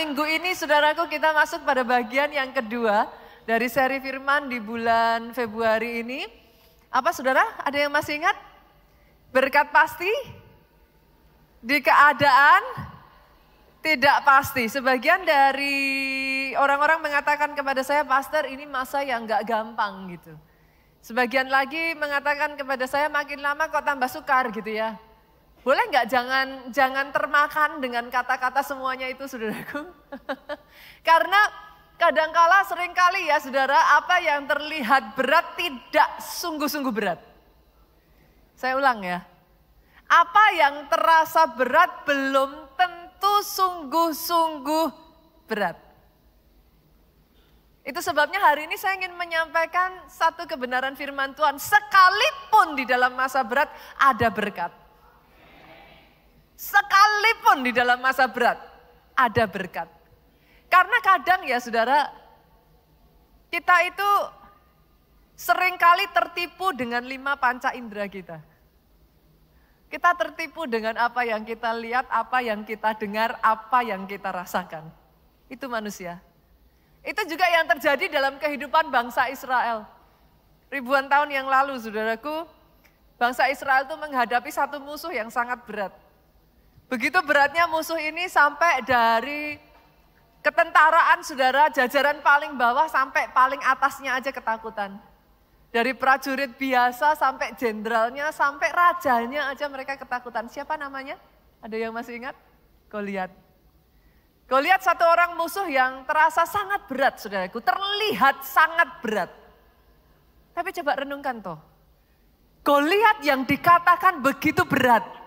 Minggu ini saudaraku kita masuk pada bagian yang kedua dari seri firman di bulan Februari ini. Apa saudara, ada yang masih ingat? Berkat pasti di keadaan tidak pasti. Sebagian dari orang-orang mengatakan kepada saya, Pastor ini masa yang gak gampang gitu. Sebagian lagi mengatakan kepada saya, makin lama kok tambah sukar gitu ya. Boleh nggak jangan jangan termakan dengan kata-kata semuanya itu saudaraku? Karena kadangkala seringkali ya saudara apa yang terlihat berat tidak sungguh-sungguh berat. Saya ulang ya. Apa yang terasa berat belum tentu sungguh-sungguh berat. Itu sebabnya hari ini saya ingin menyampaikan satu kebenaran firman Tuhan. Sekalipun di dalam masa berat ada berkat. Sekalipun di dalam masa berat, ada berkat. Karena kadang ya saudara, kita itu seringkali tertipu dengan lima panca indera kita. Kita tertipu dengan apa yang kita lihat, apa yang kita dengar, apa yang kita rasakan. Itu manusia. Itu juga yang terjadi dalam kehidupan bangsa Israel. Ribuan tahun yang lalu, saudaraku, bangsa Israel itu menghadapi satu musuh yang sangat berat. Begitu beratnya musuh ini sampai dari ketentaraan saudara jajaran paling bawah sampai paling atasnya aja ketakutan. Dari prajurit biasa sampai jenderalnya sampai rajanya aja mereka ketakutan. Siapa namanya? Ada yang masih ingat? Goliat. Goliat satu orang musuh yang terasa sangat berat saudaraku, terlihat sangat berat. Tapi coba renungkan toh, Goliat yang dikatakan begitu berat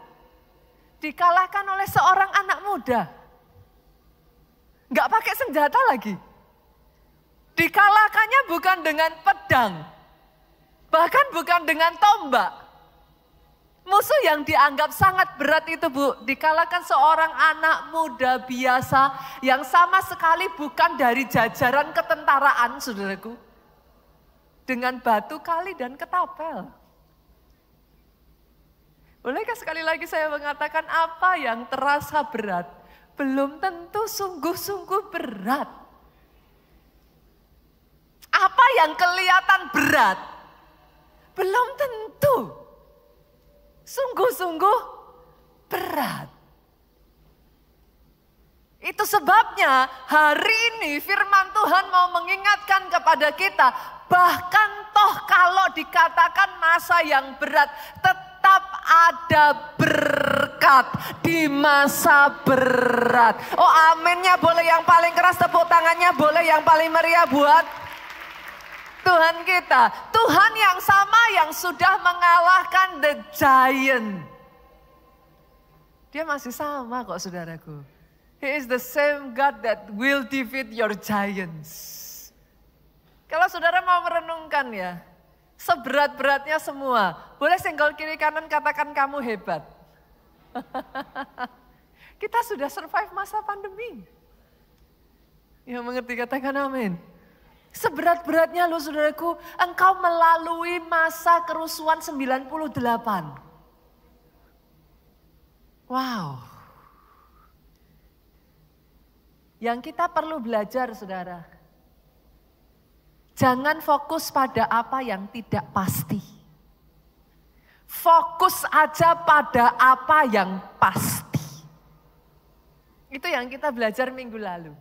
dikalahkan oleh seorang anak muda. Nggak pakai senjata lagi. Dikalahkannya bukan dengan pedang. Bahkan bukan dengan tombak. Musuh yang dianggap sangat berat itu Bu, dikalahkan seorang anak muda biasa yang sama sekali bukan dari jajaran ketentaraan saudaraku. Dengan batu kali dan ketapel. Bolehkah sekali lagi saya mengatakan apa yang terasa berat? Belum tentu sungguh-sungguh berat. Apa yang kelihatan berat? Belum tentu. Sungguh-sungguh berat. Itu sebabnya hari ini firman Tuhan mau mengingatkan kepada kita, bahkan toh kalau dikatakan masa yang berat, tetap tetap ada berkat di masa berat. Oh aminnya boleh yang paling keras tepuk tangannya boleh yang paling meriah buat Tuhan kita. Tuhan yang sama yang sudah mengalahkan the giant. Dia masih sama kok saudaraku. He is the same God that will defeat your giants. Kalau saudara mau merenungkan ya, Seberat-beratnya semua. Boleh senggol kiri kanan katakan kamu hebat. Kita sudah survive masa pandemi. Yang mengerti katakan amin. Seberat-beratnya lo saudaraku, engkau melalui masa kerusuhan 98. Wow. Yang kita perlu belajar saudara, Jangan fokus pada apa yang tidak pasti. Fokus aja pada apa yang pasti. Itu yang kita belajar minggu lalu.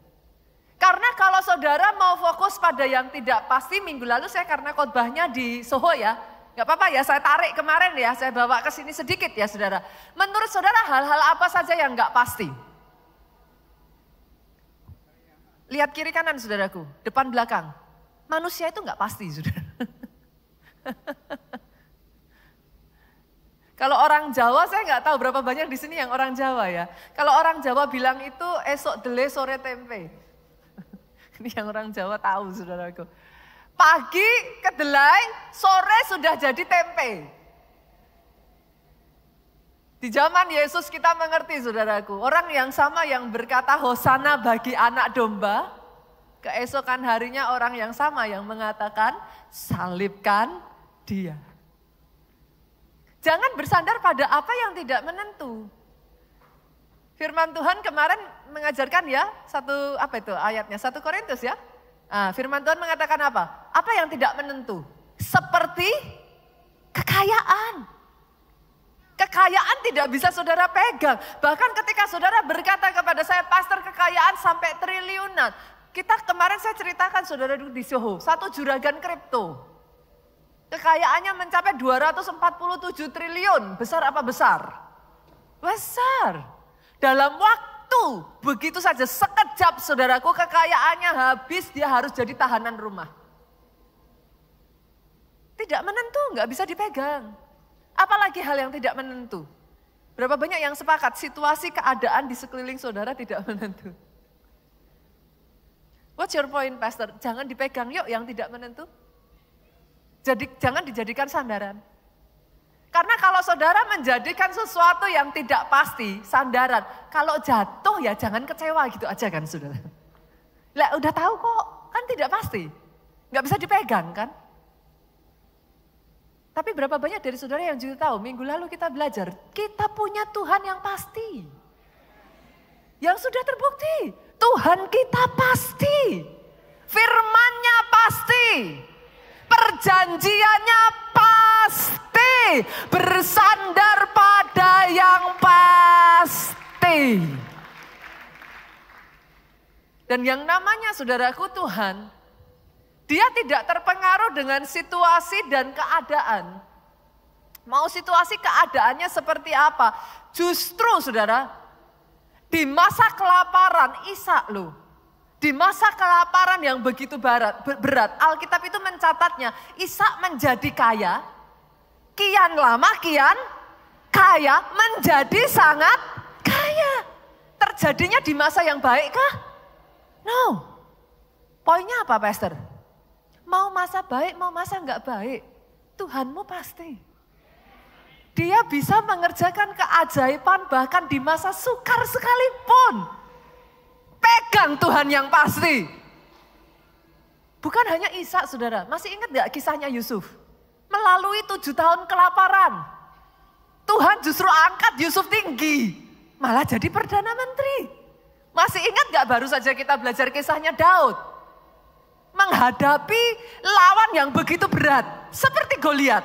Karena kalau saudara mau fokus pada yang tidak pasti, minggu lalu saya karena khotbahnya di Soho ya, nggak apa-apa ya, saya tarik kemarin ya, saya bawa ke sini sedikit ya saudara. Menurut saudara hal-hal apa saja yang nggak pasti? Lihat kiri kanan saudaraku, depan belakang. Manusia itu nggak pasti, saudara. Kalau orang Jawa saya nggak tahu berapa banyak di sini yang orang Jawa ya. Kalau orang Jawa bilang itu esok dele sore tempe. Ini yang orang Jawa tahu saudaraku. Pagi kedelai, sore sudah jadi tempe. Di zaman Yesus kita mengerti saudaraku, orang yang sama yang berkata hosana bagi anak domba, Keesokan harinya orang yang sama yang mengatakan, salibkan dia. Jangan bersandar pada apa yang tidak menentu. Firman Tuhan kemarin mengajarkan ya, satu apa itu ayatnya, satu Korintus ya. Nah, firman Tuhan mengatakan apa? Apa yang tidak menentu? Seperti kekayaan. Kekayaan tidak bisa saudara pegang. Bahkan ketika saudara berkata kepada saya, pastor kekayaan sampai triliunan. Kita kemarin saya ceritakan saudara duduk di Soho, satu juragan kripto. Kekayaannya mencapai 247 triliun. Besar apa besar? Besar. Dalam waktu begitu saja sekejap saudaraku kekayaannya habis dia harus jadi tahanan rumah. Tidak menentu, nggak bisa dipegang. Apalagi hal yang tidak menentu. Berapa banyak yang sepakat situasi keadaan di sekeliling saudara tidak menentu. What's your point, Pastor? Jangan dipegang yuk yang tidak menentu. Jadi jangan dijadikan sandaran. Karena kalau saudara menjadikan sesuatu yang tidak pasti, sandaran. Kalau jatuh ya jangan kecewa gitu aja kan saudara. Lah udah tahu kok, kan tidak pasti. Nggak bisa dipegang kan. Tapi berapa banyak dari saudara yang juga tahu, minggu lalu kita belajar, kita punya Tuhan yang pasti. Yang sudah terbukti, Tuhan kita pasti. Firmannya pasti. Perjanjiannya pasti. Bersandar pada yang pasti. Dan yang namanya saudaraku Tuhan, dia tidak terpengaruh dengan situasi dan keadaan. Mau situasi keadaannya seperti apa? Justru saudara, di masa kelaparan Isa loh. Di masa kelaparan yang begitu berat, berat Alkitab itu mencatatnya, Isa menjadi kaya, kian lama kian kaya menjadi sangat kaya. Terjadinya di masa yang baik kah? No. Poinnya apa, Pastor? Mau masa baik, mau masa enggak baik, Tuhanmu pasti. Dia bisa mengerjakan keajaiban bahkan di masa sukar sekalipun. Pegang Tuhan yang pasti. Bukan hanya Isa, saudara. Masih ingat gak kisahnya Yusuf? Melalui tujuh tahun kelaparan. Tuhan justru angkat Yusuf tinggi. Malah jadi Perdana Menteri. Masih ingat gak baru saja kita belajar kisahnya Daud? menghadapi lawan yang begitu berat, seperti Goliat.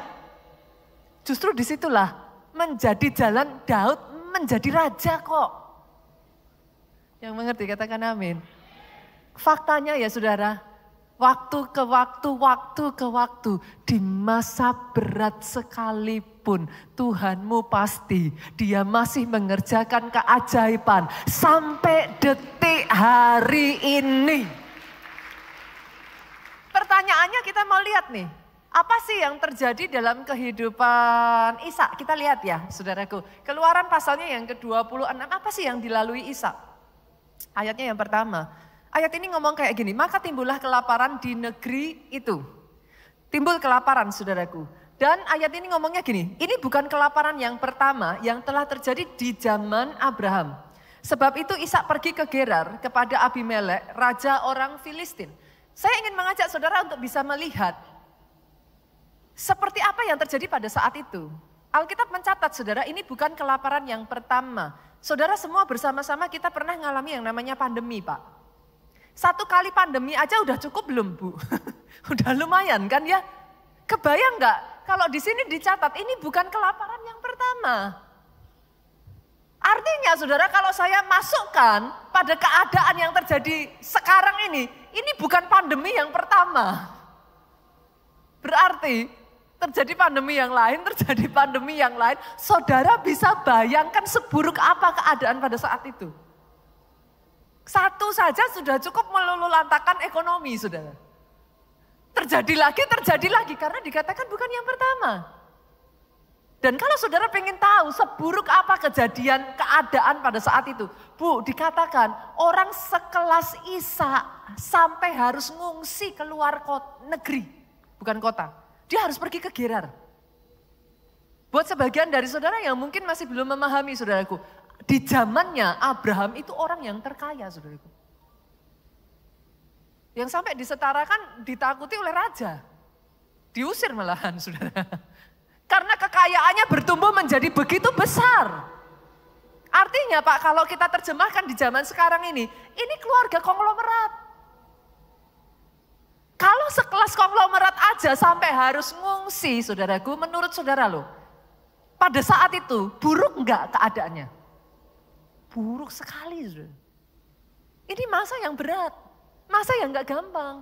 Justru disitulah menjadi jalan Daud menjadi raja kok. Yang mengerti katakan amin. Faktanya ya saudara, waktu ke waktu, waktu ke waktu, di masa berat sekalipun Tuhanmu pasti dia masih mengerjakan keajaiban sampai detik hari ini. Pertanyaannya kita mau lihat nih, apa sih yang terjadi dalam kehidupan Isa? Kita lihat ya saudaraku. Keluaran pasalnya yang ke-26, apa sih yang dilalui Isa? Ayatnya yang pertama. Ayat ini ngomong kayak gini, maka timbullah kelaparan di negeri itu. Timbul kelaparan saudaraku. Dan ayat ini ngomongnya gini, ini bukan kelaparan yang pertama yang telah terjadi di zaman Abraham. Sebab itu Isa pergi ke Gerar kepada Abimelek, raja orang Filistin. Saya ingin mengajak saudara untuk bisa melihat seperti apa yang terjadi pada saat itu? Alkitab mencatat saudara ini bukan kelaparan yang pertama. Saudara semua bersama-sama kita pernah ngalami yang namanya pandemi pak. Satu kali pandemi aja udah cukup belum bu? udah lumayan kan ya? Kebayang nggak kalau di sini dicatat ini bukan kelaparan yang pertama. Artinya saudara kalau saya masukkan pada keadaan yang terjadi sekarang ini, ini bukan pandemi yang pertama. Berarti terjadi pandemi yang lain, terjadi pandemi yang lain, saudara bisa bayangkan seburuk apa keadaan pada saat itu. Satu saja sudah cukup melululantakan ekonomi, saudara. Terjadi lagi, terjadi lagi, karena dikatakan bukan yang pertama. Dan kalau saudara pengen tahu seburuk apa kejadian keadaan pada saat itu. Bu, dikatakan orang sekelas Isa sampai harus ngungsi keluar kota negeri, bukan kota dia harus pergi ke Gerar. Buat sebagian dari saudara yang mungkin masih belum memahami saudaraku, di zamannya Abraham itu orang yang terkaya saudaraku. Yang sampai disetarakan ditakuti oleh raja. Diusir malahan saudara. Karena kekayaannya bertumbuh menjadi begitu besar. Artinya Pak, kalau kita terjemahkan di zaman sekarang ini, ini keluarga konglomerat. Kalau sekelas konglomerat aja sampai harus ngungsi, saudaraku, menurut saudara lo, pada saat itu buruk nggak keadaannya? Buruk sekali, saudara. Ini masa yang berat, masa yang nggak gampang.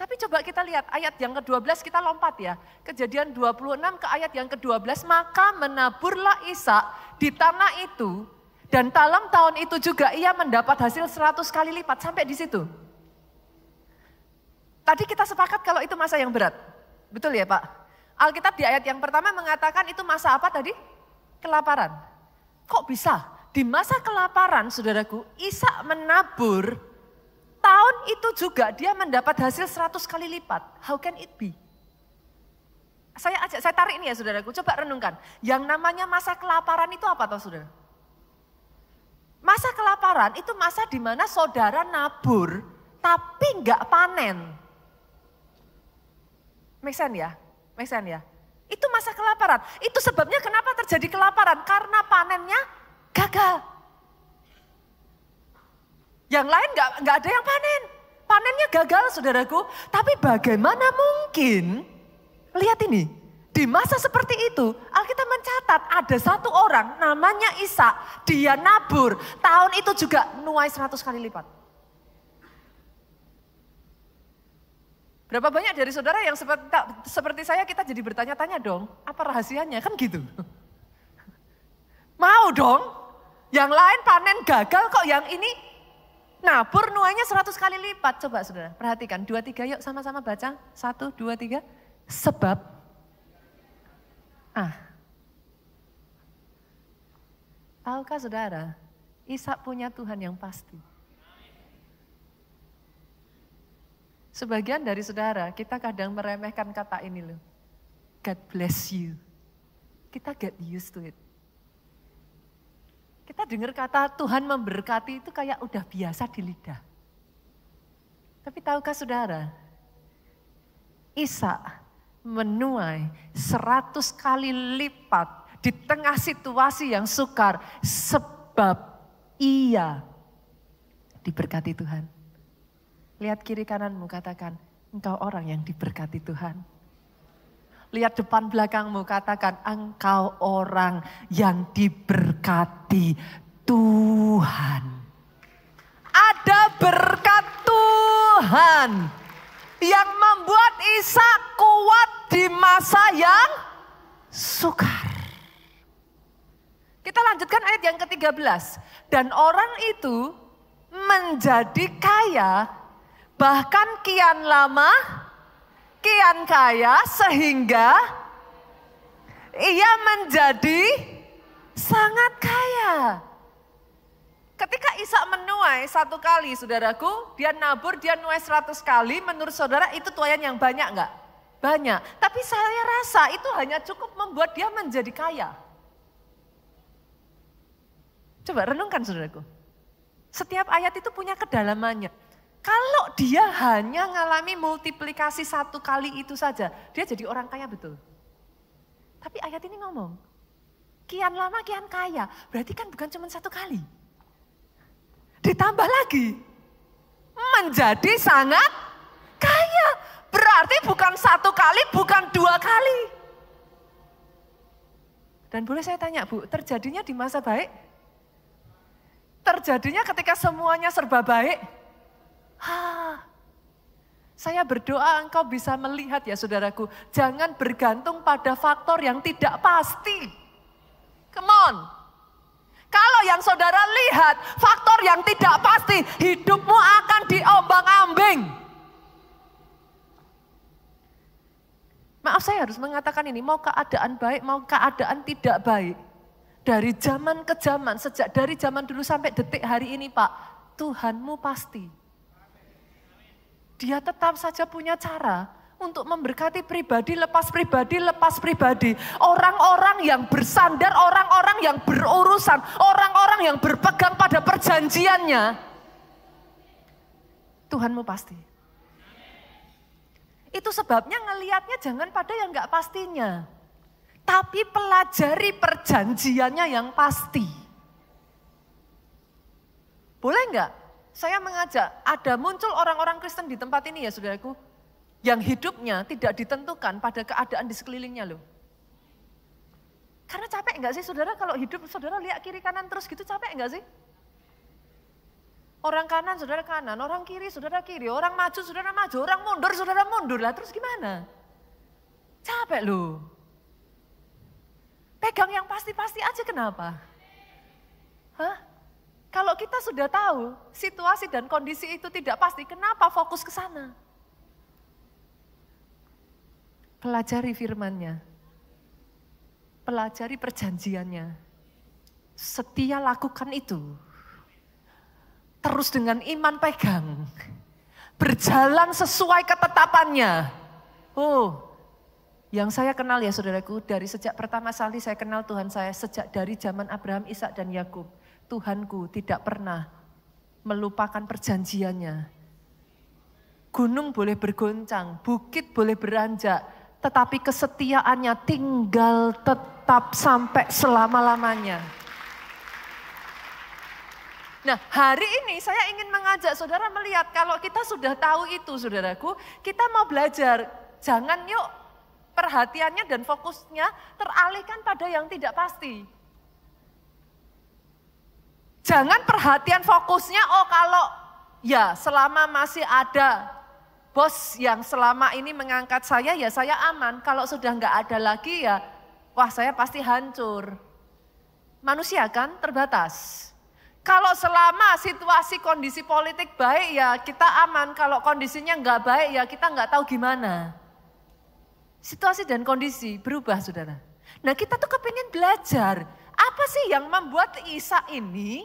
Tapi coba kita lihat ayat yang ke-12 kita lompat ya. Kejadian 26 ke ayat yang ke-12, maka menaburlah Isa di tanah itu dan dalam tahun itu juga ia mendapat hasil 100 kali lipat sampai di situ. Tadi kita sepakat kalau itu masa yang berat. Betul ya Pak? Alkitab di ayat yang pertama mengatakan itu masa apa tadi? Kelaparan. Kok bisa? Di masa kelaparan saudaraku, Isa menabur tahun itu juga dia mendapat hasil 100 kali lipat. How can it be? Saya ajak, saya tarik ini ya saudaraku, coba renungkan. Yang namanya masa kelaparan itu apa toh saudara? Masa kelaparan itu masa di mana saudara nabur tapi nggak panen. Make sense ya? Make sense ya? Itu masa kelaparan. Itu sebabnya kenapa terjadi kelaparan. Karena panennya gagal. Yang lain nggak nggak ada yang panen. Panennya gagal saudaraku. Tapi bagaimana mungkin? Lihat ini. Di masa seperti itu, Alkitab mencatat ada satu orang namanya Isa. Dia nabur. Tahun itu juga nuai 100 kali lipat. Berapa banyak dari saudara yang seperti, seperti saya kita jadi bertanya-tanya dong, apa rahasianya? Kan gitu. Mau dong, yang lain panen gagal kok yang ini nabur nuainya seratus kali lipat. Coba saudara, perhatikan. Dua, tiga, yuk sama-sama baca. Satu, dua, tiga. Sebab. Ah. Tahukah saudara, isa punya Tuhan yang pasti. Sebagian dari saudara, kita kadang meremehkan kata ini loh. God bless you. Kita get used to it. Kita dengar kata Tuhan memberkati itu kayak udah biasa di lidah. Tapi tahukah saudara, Isa menuai seratus kali lipat di tengah situasi yang sukar sebab ia diberkati Tuhan. Lihat kiri kananmu, katakan, engkau orang yang diberkati Tuhan. Lihat depan belakangmu, katakan, engkau orang yang diberkati Tuhan. Ada berkat Tuhan yang membuat Isa kuat di masa yang sukar. Kita lanjutkan ayat yang ke-13. Dan orang itu menjadi kaya bahkan kian lama, kian kaya sehingga ia menjadi sangat kaya. Ketika Isa menuai satu kali saudaraku, dia nabur, dia nuai seratus kali, menurut saudara itu tuayan yang banyak enggak? Banyak. Tapi saya rasa itu hanya cukup membuat dia menjadi kaya. Coba renungkan saudaraku. Setiap ayat itu punya kedalamannya. Kalau dia hanya mengalami multiplikasi satu kali itu saja, dia jadi orang kaya betul. Tapi ayat ini ngomong, kian lama kian kaya, berarti kan bukan cuma satu kali. Ditambah lagi, menjadi sangat kaya. Berarti bukan satu kali, bukan dua kali. Dan boleh saya tanya Bu, terjadinya di masa baik? Terjadinya ketika semuanya serba baik? Ha, saya berdoa engkau bisa melihat ya saudaraku. Jangan bergantung pada faktor yang tidak pasti. Come on. Kalau yang saudara lihat faktor yang tidak pasti, hidupmu akan diombang-ambing. Maaf saya harus mengatakan ini, mau keadaan baik, mau keadaan tidak baik. Dari zaman ke zaman, sejak dari zaman dulu sampai detik hari ini Pak, Tuhanmu pasti dia tetap saja punya cara untuk memberkati pribadi, lepas pribadi, lepas pribadi. Orang-orang yang bersandar, orang-orang yang berurusan, orang-orang yang berpegang pada perjanjiannya. Tuhanmu pasti. Itu sebabnya ngelihatnya jangan pada yang gak pastinya. Tapi pelajari perjanjiannya yang pasti. Boleh nggak? saya mengajak ada muncul orang-orang Kristen di tempat ini ya saudaraku. Yang hidupnya tidak ditentukan pada keadaan di sekelilingnya loh. Karena capek nggak sih saudara kalau hidup saudara lihat kiri kanan terus gitu capek nggak sih? Orang kanan saudara kanan, orang kiri saudara kiri, orang maju saudara maju, orang mundur saudara mundur lah. Terus gimana? Capek loh. Pegang yang pasti-pasti aja kenapa? Hah? Kalau kita sudah tahu situasi dan kondisi itu tidak pasti, kenapa fokus ke sana? Pelajari firmannya. Pelajari perjanjiannya. Setia lakukan itu. Terus dengan iman pegang. Berjalan sesuai ketetapannya. Oh, yang saya kenal ya saudaraku, dari sejak pertama kali saya kenal Tuhan saya, sejak dari zaman Abraham, Ishak dan Yakub Tuhanku tidak pernah melupakan perjanjiannya. Gunung boleh bergoncang, bukit boleh beranjak, tetapi kesetiaannya tinggal tetap sampai selama-lamanya. Nah, hari ini saya ingin mengajak saudara melihat kalau kita sudah tahu itu, saudaraku, kita mau belajar. Jangan yuk perhatiannya dan fokusnya teralihkan pada yang tidak pasti. Jangan perhatian fokusnya, oh kalau ya selama masih ada bos yang selama ini mengangkat saya, ya saya aman. Kalau sudah nggak ada lagi ya, wah saya pasti hancur. Manusia kan terbatas. Kalau selama situasi kondisi politik baik ya kita aman, kalau kondisinya nggak baik ya kita nggak tahu gimana. Situasi dan kondisi berubah saudara. Nah kita tuh kepingin belajar, apa sih yang membuat Isa ini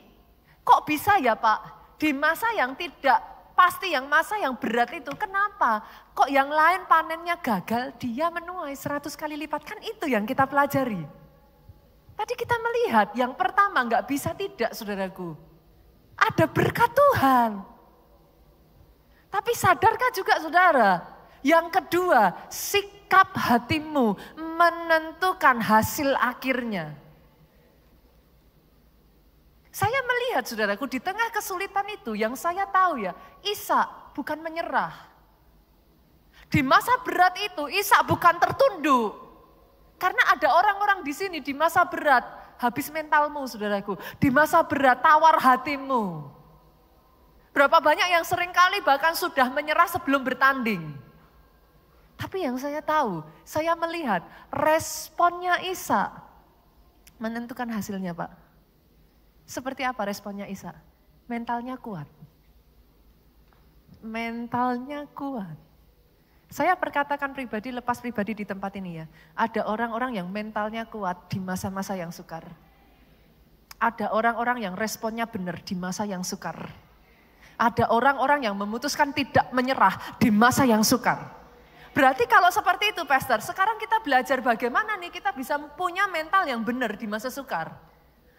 kok bisa ya Pak di masa yang tidak pasti yang masa yang berat itu kenapa kok yang lain panennya gagal dia menuai seratus kali lipat kan itu yang kita pelajari. Tadi kita melihat yang pertama nggak bisa tidak saudaraku. Ada berkat Tuhan. Tapi sadarkah juga saudara? Yang kedua, sikap hatimu menentukan hasil akhirnya. Saya melihat saudaraku di tengah kesulitan itu yang saya tahu ya, Isa bukan menyerah. Di masa berat itu Isa bukan tertunduk. Karena ada orang-orang di sini di masa berat, habis mentalmu saudaraku. Di masa berat tawar hatimu. Berapa banyak yang seringkali bahkan sudah menyerah sebelum bertanding. Tapi yang saya tahu, saya melihat responnya Isa menentukan hasilnya Pak. Seperti apa responnya Isa? Mentalnya kuat. Mentalnya kuat. Saya perkatakan pribadi, lepas pribadi di tempat ini ya. Ada orang-orang yang mentalnya kuat di masa-masa yang sukar. Ada orang-orang yang responnya benar di masa yang sukar. Ada orang-orang yang memutuskan tidak menyerah di masa yang sukar. Berarti kalau seperti itu, Pastor, sekarang kita belajar bagaimana nih kita bisa punya mental yang benar di masa sukar.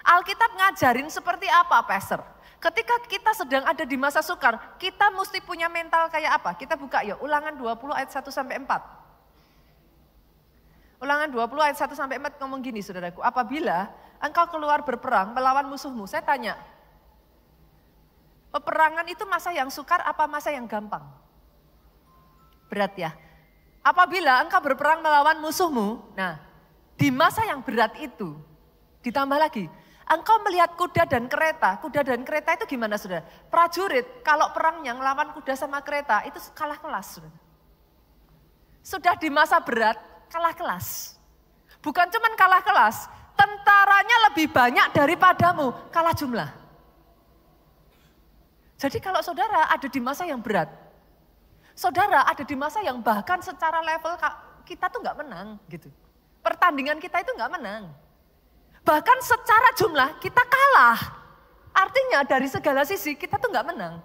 Alkitab ngajarin seperti apa, Pastor? Ketika kita sedang ada di masa sukar, kita mesti punya mental kayak apa? Kita buka ya, ulangan 20 ayat 1 sampai 4. Ulangan 20 ayat 1 sampai 4 ngomong gini saudaraku, apabila engkau keluar berperang melawan musuhmu, saya tanya, peperangan itu masa yang sukar apa masa yang gampang? Berat ya. Apabila engkau berperang melawan musuhmu, nah di masa yang berat itu, ditambah lagi, Engkau melihat kuda dan kereta. Kuda dan kereta itu gimana saudara? Prajurit kalau perangnya ngelawan kuda sama kereta itu kalah kelas. Saudara. Sudah di masa berat kalah kelas. Bukan cuman kalah kelas, tentaranya lebih banyak daripadamu, kalah jumlah. Jadi kalau saudara ada di masa yang berat, saudara ada di masa yang bahkan secara level kita tuh nggak menang gitu. Pertandingan kita itu nggak menang. Bahkan secara jumlah kita kalah. Artinya dari segala sisi kita tuh nggak menang.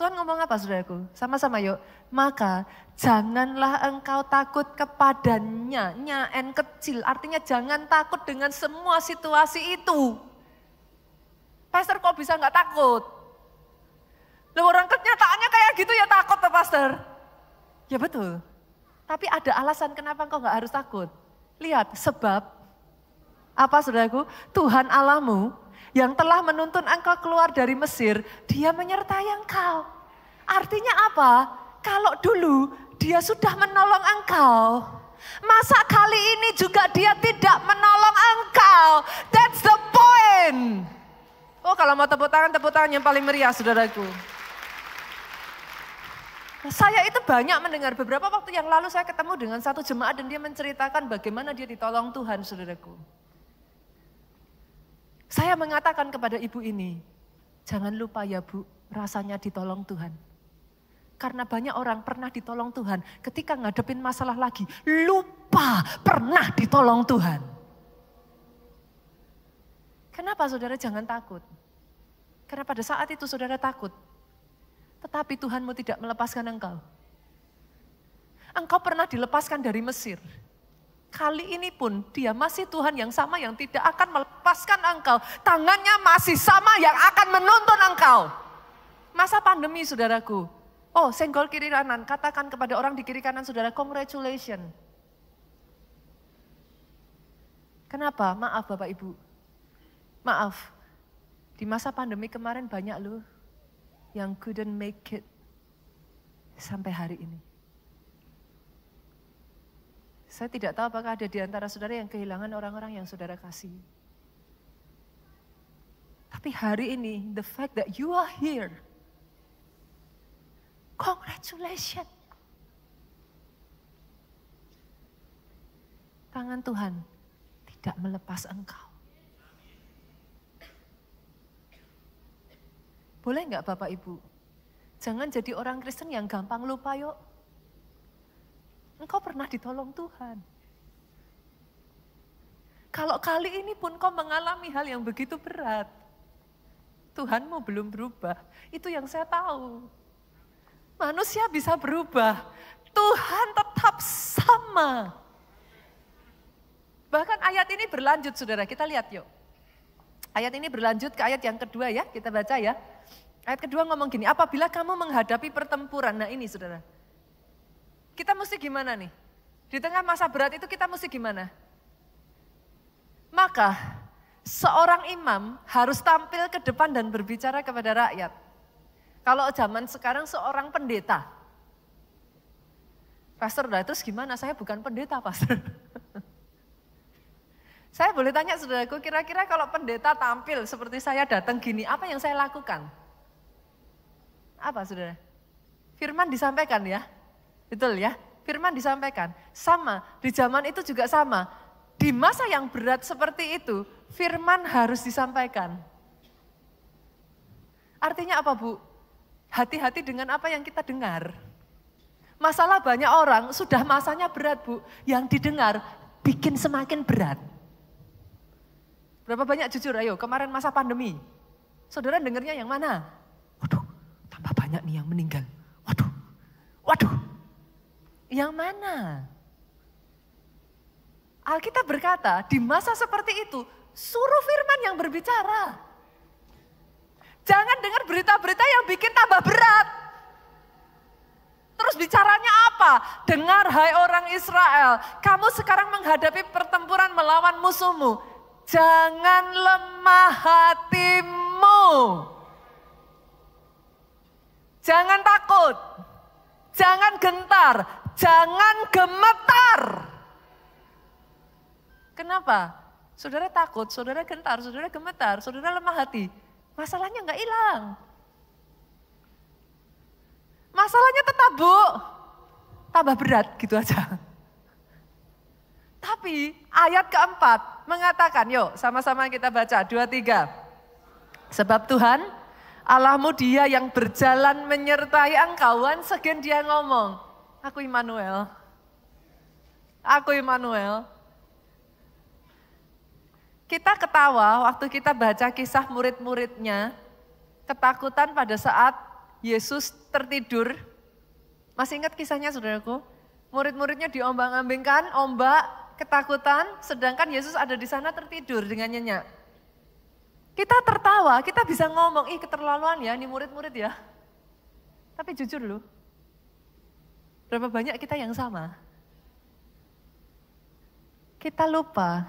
Tuhan ngomong apa saudaraku? Sama-sama yuk. Maka janganlah engkau takut kepadanya, nya N kecil. Artinya jangan takut dengan semua situasi itu. Pastor kok bisa nggak takut? Loh orang kenyataannya kayak gitu ya takut tuh pastor. Ya betul. Tapi ada alasan kenapa engkau nggak harus takut. Lihat, sebab apa saudaraku? Tuhan Allahmu yang telah menuntun engkau keluar dari Mesir, dia menyertai engkau. Artinya apa? Kalau dulu dia sudah menolong engkau. Masa kali ini juga dia tidak menolong engkau? That's the point. Oh kalau mau tepuk tangan, tepuk tangan yang paling meriah saudaraku. Saya itu banyak mendengar, beberapa waktu yang lalu saya ketemu dengan satu jemaat dan dia menceritakan bagaimana dia ditolong Tuhan saudaraku. Saya mengatakan kepada ibu ini, jangan lupa ya bu, rasanya ditolong Tuhan. Karena banyak orang pernah ditolong Tuhan, ketika ngadepin masalah lagi, lupa pernah ditolong Tuhan. Kenapa saudara jangan takut? Karena pada saat itu saudara takut. Tetapi Tuhanmu tidak melepaskan engkau. Engkau pernah dilepaskan dari Mesir. Kali ini pun dia masih Tuhan yang sama yang tidak akan melepaskan engkau. Tangannya masih sama yang akan menuntun engkau. Masa pandemi saudaraku. Oh senggol kiri kanan, katakan kepada orang di kiri kanan saudara, congratulations. Kenapa? Maaf Bapak Ibu. Maaf. Di masa pandemi kemarin banyak loh yang couldn't make it sampai hari ini. Saya tidak tahu apakah ada di antara saudara yang kehilangan orang-orang yang saudara kasih. Tapi hari ini, the fact that you are here, congratulations. Tangan Tuhan tidak melepas engkau. Boleh nggak Bapak Ibu? Jangan jadi orang Kristen yang gampang lupa yuk. Engkau pernah ditolong Tuhan. Kalau kali ini pun kau mengalami hal yang begitu berat, Tuhanmu belum berubah. Itu yang saya tahu. Manusia bisa berubah, Tuhan tetap sama. Bahkan ayat ini berlanjut, saudara. Kita lihat yuk. Ayat ini berlanjut ke ayat yang kedua ya, kita baca ya. Ayat kedua ngomong gini, apabila kamu menghadapi pertempuran. Nah ini saudara, kita mesti gimana nih? Di tengah masa berat itu kita mesti gimana? Maka seorang imam harus tampil ke depan dan berbicara kepada rakyat. Kalau zaman sekarang seorang pendeta. Pastor, nah terus gimana? Saya bukan pendeta, Pastor. saya boleh tanya saudaraku, kira-kira kalau pendeta tampil seperti saya datang gini, apa yang saya lakukan? Apa saudara? Firman disampaikan ya, Betul ya? Firman disampaikan. Sama, di zaman itu juga sama. Di masa yang berat seperti itu, firman harus disampaikan. Artinya apa Bu? Hati-hati dengan apa yang kita dengar. Masalah banyak orang, sudah masanya berat Bu. Yang didengar bikin semakin berat. Berapa banyak jujur ayo, kemarin masa pandemi. Saudara dengernya yang mana? Waduh, tambah banyak nih yang meninggal. Waduh, waduh, yang mana? Alkitab berkata, di masa seperti itu, suruh firman yang berbicara. Jangan dengar berita-berita yang bikin tambah berat. Terus bicaranya apa? Dengar hai orang Israel, kamu sekarang menghadapi pertempuran melawan musuhmu. Jangan lemah hatimu. Jangan takut jangan gentar, jangan gemetar. Kenapa? Saudara takut, saudara gentar, saudara gemetar, saudara lemah hati. Masalahnya nggak hilang. Masalahnya tetap bu, tambah berat gitu aja. Tapi ayat keempat mengatakan, yuk sama-sama kita baca, dua tiga. Sebab Tuhan Allahmu dia yang berjalan menyertai engkauan, segan dia ngomong, aku Immanuel. Aku Immanuel. Kita ketawa waktu kita baca kisah murid-muridnya, ketakutan pada saat Yesus tertidur. Masih ingat kisahnya saudaraku? Murid-muridnya diombang-ambingkan, ombak, ketakutan, sedangkan Yesus ada di sana tertidur dengan nyenyak. Kita tertawa, kita bisa ngomong, ih keterlaluan ya, ini murid-murid ya. Tapi jujur loh, berapa banyak kita yang sama? Kita lupa,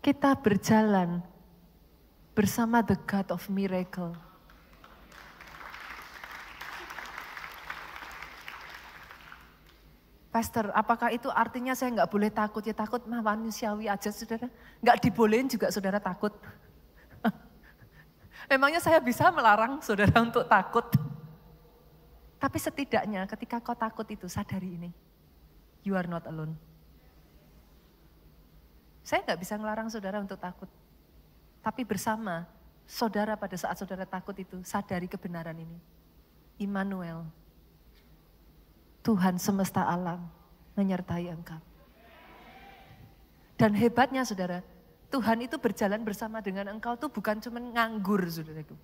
kita berjalan bersama the God of miracle. Pastor, apakah itu artinya saya nggak boleh takut? Ya takut mah manusiawi aja saudara. Nggak dibolehin juga saudara takut. Memangnya saya bisa melarang saudara untuk takut. Tapi setidaknya ketika kau takut itu sadari ini. You are not alone. Saya nggak bisa ngelarang saudara untuk takut. Tapi bersama saudara pada saat saudara takut itu sadari kebenaran ini. Immanuel, Tuhan semesta alam menyertai engkau. Dan hebatnya saudara, Tuhan itu berjalan bersama dengan engkau tuh bukan cuma nganggur saudaraku.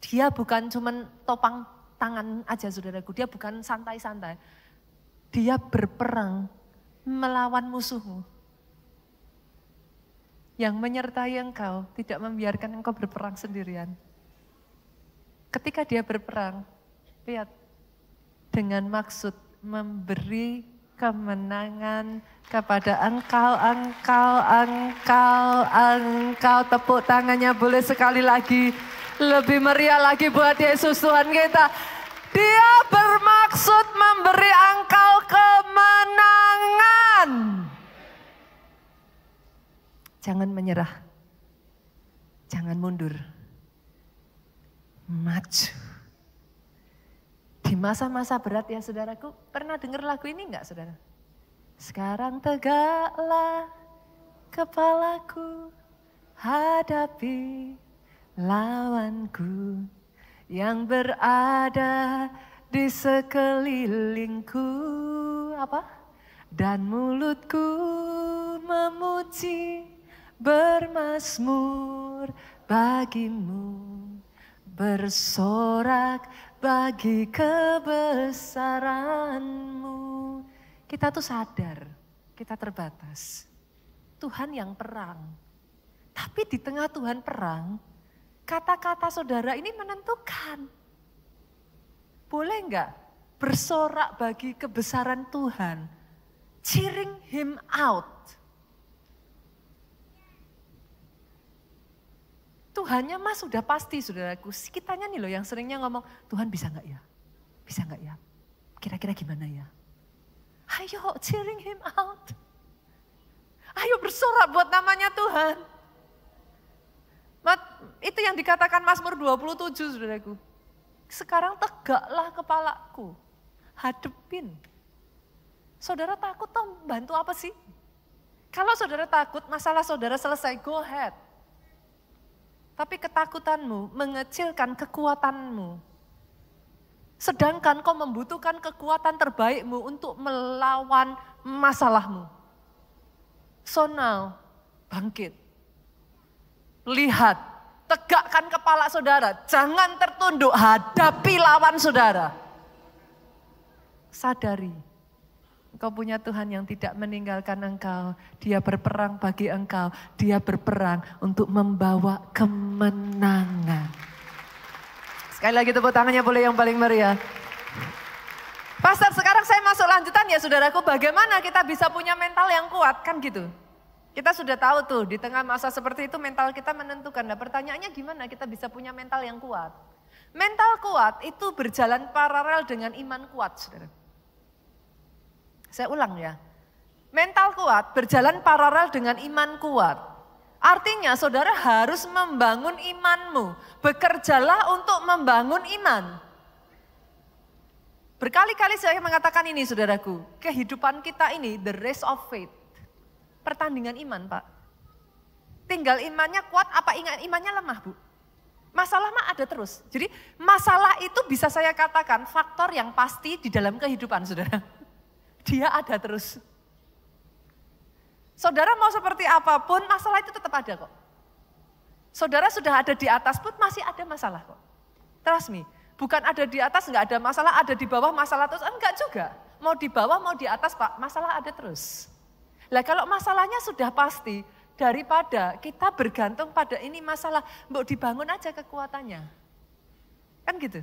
Dia bukan cuma topang tangan aja saudaraku, dia bukan santai-santai. Dia berperang melawan musuhmu. Yang menyertai engkau, tidak membiarkan engkau berperang sendirian. Ketika dia berperang, lihat, dengan maksud memberi kemenangan kepada engkau, engkau, engkau, engkau. Tepuk tangannya boleh sekali lagi. Lebih meriah lagi buat Yesus Tuhan kita. Dia bermaksud memberi engkau kemenangan. Jangan menyerah. Jangan mundur. Maju. Di masa-masa berat ya saudaraku, pernah dengar lagu ini enggak saudara? Sekarang tegaklah kepalaku hadapi lawanku yang berada di sekelilingku apa dan mulutku memuji bermasmur bagimu bersorak bagi kebesaranmu. Kita tuh sadar, kita terbatas. Tuhan yang perang. Tapi di tengah Tuhan perang, kata-kata saudara ini menentukan. Boleh enggak bersorak bagi kebesaran Tuhan? Cheering him out Tuhannya mas sudah pasti saudaraku. Kitanya nih loh yang seringnya ngomong, Tuhan bisa nggak ya? Bisa nggak ya? Kira-kira gimana ya? Ayo cheering him out. Ayo bersorak buat namanya Tuhan. Mat, itu yang dikatakan Mazmur 27 saudaraku. Sekarang tegaklah kepalaku. Hadepin. Saudara takut toh bantu apa sih? Kalau saudara takut masalah saudara selesai, go ahead. Tapi ketakutanmu mengecilkan kekuatanmu. Sedangkan kau membutuhkan kekuatan terbaikmu untuk melawan masalahmu. So now, bangkit. Lihat, tegakkan kepala saudara. Jangan tertunduk, hadapi lawan saudara. Sadari Engkau punya Tuhan yang tidak meninggalkan engkau. Dia berperang bagi engkau. Dia berperang untuk membawa kemenangan. Sekali lagi tepuk tangannya boleh yang paling meriah. Pastor sekarang saya masuk lanjutan ya saudaraku. Bagaimana kita bisa punya mental yang kuat kan gitu. Kita sudah tahu tuh di tengah masa seperti itu mental kita menentukan. Nah pertanyaannya gimana kita bisa punya mental yang kuat. Mental kuat itu berjalan paralel dengan iman kuat saudara. Saya ulang ya. Mental kuat berjalan paralel dengan iman kuat. Artinya saudara harus membangun imanmu. Bekerjalah untuk membangun iman. Berkali-kali saya mengatakan ini saudaraku. Kehidupan kita ini the race of faith. Pertandingan iman pak. Tinggal imannya kuat apa ingat imannya lemah bu? Masalah mah ada terus. Jadi masalah itu bisa saya katakan faktor yang pasti di dalam kehidupan saudara. Dia ada terus. Saudara mau seperti apapun, masalah itu tetap ada kok. Saudara sudah ada di atas pun masih ada masalah kok. Trust me, bukan ada di atas nggak ada masalah, ada di bawah masalah terus, enggak juga. Mau di bawah mau di atas pak, masalah ada terus. Lah kalau masalahnya sudah pasti, daripada kita bergantung pada ini masalah, mau dibangun aja kekuatannya. Kan gitu.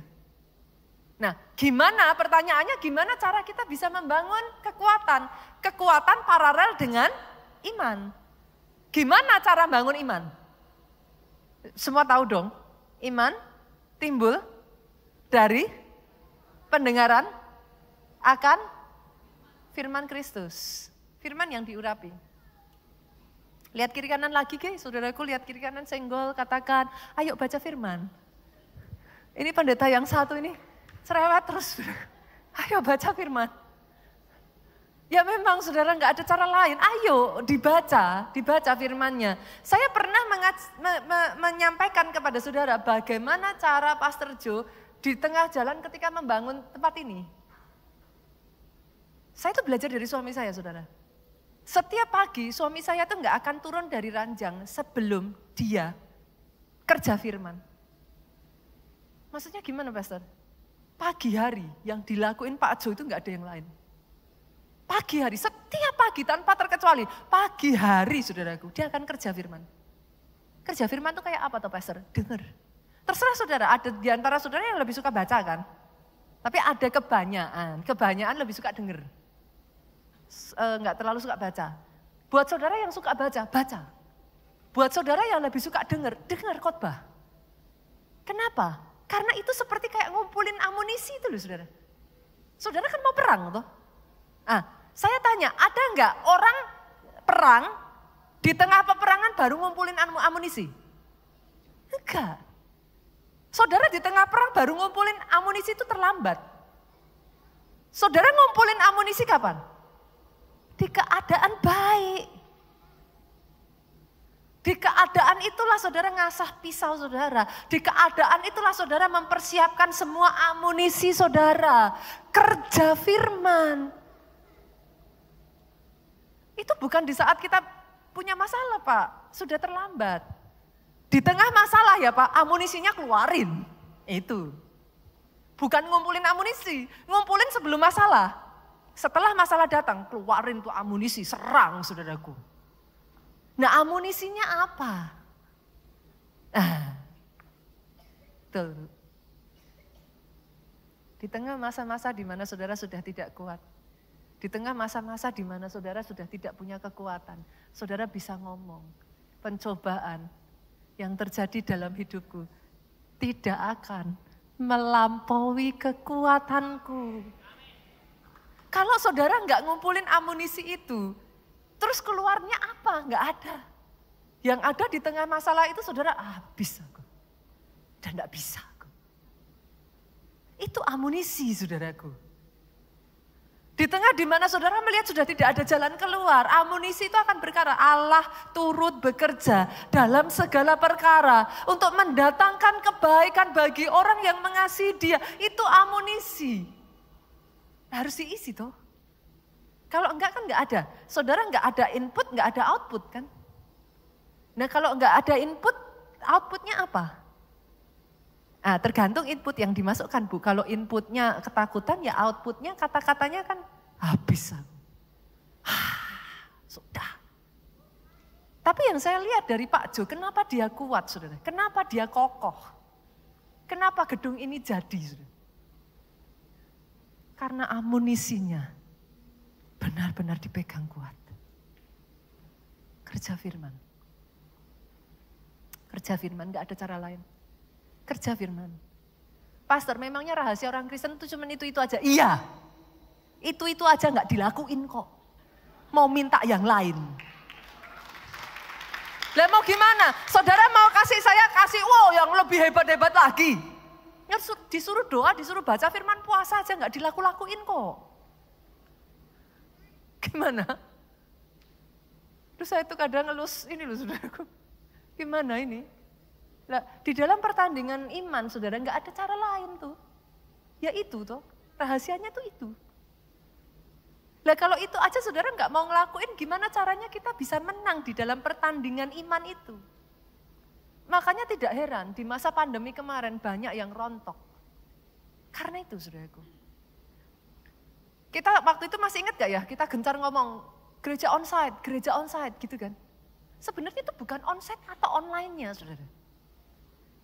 Nah, gimana pertanyaannya gimana cara kita bisa membangun kekuatan? Kekuatan paralel dengan iman. Gimana cara bangun iman? Semua tahu dong, iman timbul dari pendengaran akan firman Kristus. Firman yang diurapi. Lihat kiri kanan lagi, ke Saudaraku lihat kiri kanan senggol, katakan, "Ayo baca firman." Ini pendeta yang satu ini cerewet terus. Ayo baca firman. Ya memang saudara nggak ada cara lain. Ayo dibaca, dibaca firmannya. Saya pernah me, me, menyampaikan kepada saudara bagaimana cara Pastor Jo di tengah jalan ketika membangun tempat ini. Saya itu belajar dari suami saya saudara. Setiap pagi suami saya tuh nggak akan turun dari ranjang sebelum dia kerja firman. Maksudnya gimana Pastor? pagi hari yang dilakuin Pak Jo itu nggak ada yang lain. Pagi hari, setiap pagi tanpa terkecuali, pagi hari saudaraku, dia akan kerja firman. Kerja firman itu kayak apa tuh pastor? Dengar. Terserah saudara, ada di antara saudara yang lebih suka baca kan? Tapi ada kebanyakan, kebanyakan lebih suka dengar. Enggak eh, terlalu suka baca. Buat saudara yang suka baca, baca. Buat saudara yang lebih suka dengar dengar khotbah. Kenapa? Karena itu seperti kayak ngumpulin amunisi itu loh saudara. Saudara kan mau perang toh. Ah, saya tanya, ada nggak orang perang di tengah peperangan baru ngumpulin anu- amunisi? Enggak. Saudara di tengah perang baru ngumpulin amunisi itu terlambat. Saudara ngumpulin amunisi kapan? Di keadaan baik. Di keadaan itulah saudara ngasah pisau saudara. Di keadaan itulah saudara mempersiapkan semua amunisi saudara. Kerja firman. Itu bukan di saat kita punya masalah Pak. Sudah terlambat. Di tengah masalah ya Pak, amunisinya keluarin. Itu. Bukan ngumpulin amunisi, ngumpulin sebelum masalah. Setelah masalah datang, keluarin tuh amunisi, serang saudaraku. Nah amunisinya apa? Ah, betul. Di tengah masa-masa di mana saudara sudah tidak kuat, di tengah masa-masa di mana saudara sudah tidak punya kekuatan, saudara bisa ngomong, pencobaan yang terjadi dalam hidupku tidak akan melampaui kekuatanku. Kalau saudara nggak ngumpulin amunisi itu, Terus keluarnya apa? Enggak ada. Yang ada di tengah masalah itu saudara, ah, aku. Dan enggak bisa aku. Itu amunisi saudaraku. Di tengah di mana saudara melihat sudah tidak ada jalan keluar, amunisi itu akan berkara. Allah turut bekerja dalam segala perkara untuk mendatangkan kebaikan bagi orang yang mengasihi dia. Itu amunisi. Harus diisi tuh. Kalau enggak kan enggak ada. Saudara enggak ada input, enggak ada output kan? Nah kalau enggak ada input, outputnya apa? Nah, tergantung input yang dimasukkan Bu. Kalau inputnya ketakutan ya outputnya kata-katanya kan habis. Ah, sudah. Tapi yang saya lihat dari Pak Jo, kenapa dia kuat saudara? Kenapa dia kokoh? Kenapa gedung ini jadi? Saudara? Karena amunisinya benar-benar dipegang kuat. Kerja firman. Kerja firman, gak ada cara lain. Kerja firman. Pastor, memangnya rahasia orang Kristen itu cuma itu-itu aja? Iya. Itu-itu aja gak dilakuin kok. Mau minta yang lain. Lah mau gimana? Saudara mau kasih saya kasih wow yang lebih hebat-hebat lagi. Disuruh doa, disuruh baca firman puasa aja nggak dilaku-lakuin kok. Gimana? Terus saya itu kadang ngelus ini loh saudaraku. Gimana ini? lah di dalam pertandingan iman saudara nggak ada cara lain tuh. Ya itu tuh, rahasianya tuh itu. Lah kalau itu aja saudara nggak mau ngelakuin gimana caranya kita bisa menang di dalam pertandingan iman itu. Makanya tidak heran di masa pandemi kemarin banyak yang rontok. Karena itu saudaraku. Kita waktu itu masih ingat gak ya, kita gencar ngomong gereja onsite, gereja onsite gitu kan. Sebenarnya itu bukan onsite atau online-nya saudara.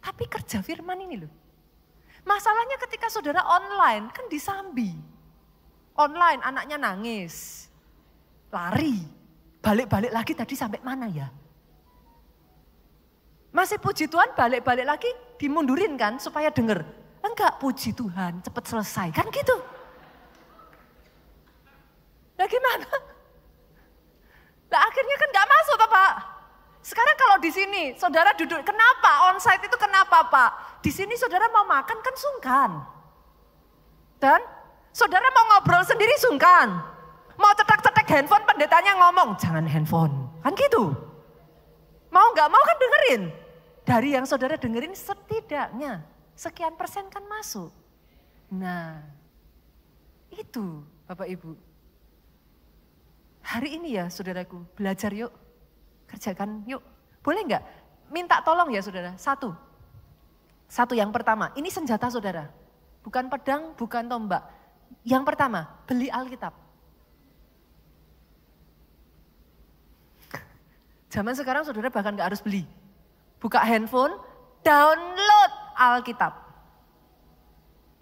Tapi kerja firman ini loh. Masalahnya ketika saudara online kan disambi. Online anaknya nangis, lari, balik-balik lagi tadi sampai mana ya? Masih puji Tuhan balik-balik lagi dimundurin kan supaya denger. Enggak puji Tuhan cepat selesai kan gitu. Nah gimana? Nah akhirnya kan gak masuk Pak. Pak. Sekarang kalau di sini saudara duduk, kenapa onsite itu kenapa Pak? Di sini saudara mau makan kan sungkan. Dan saudara mau ngobrol sendiri sungkan. Mau cetak-cetak handphone pendetanya ngomong, jangan handphone. Kan gitu. Mau gak mau kan dengerin. Dari yang saudara dengerin setidaknya sekian persen kan masuk. Nah, itu Bapak Ibu hari ini ya saudaraku, belajar yuk, kerjakan yuk. Boleh nggak? Minta tolong ya saudara, satu. Satu yang pertama, ini senjata saudara. Bukan pedang, bukan tombak. Yang pertama, beli Alkitab. Zaman sekarang saudara bahkan nggak harus beli. Buka handphone, download Alkitab.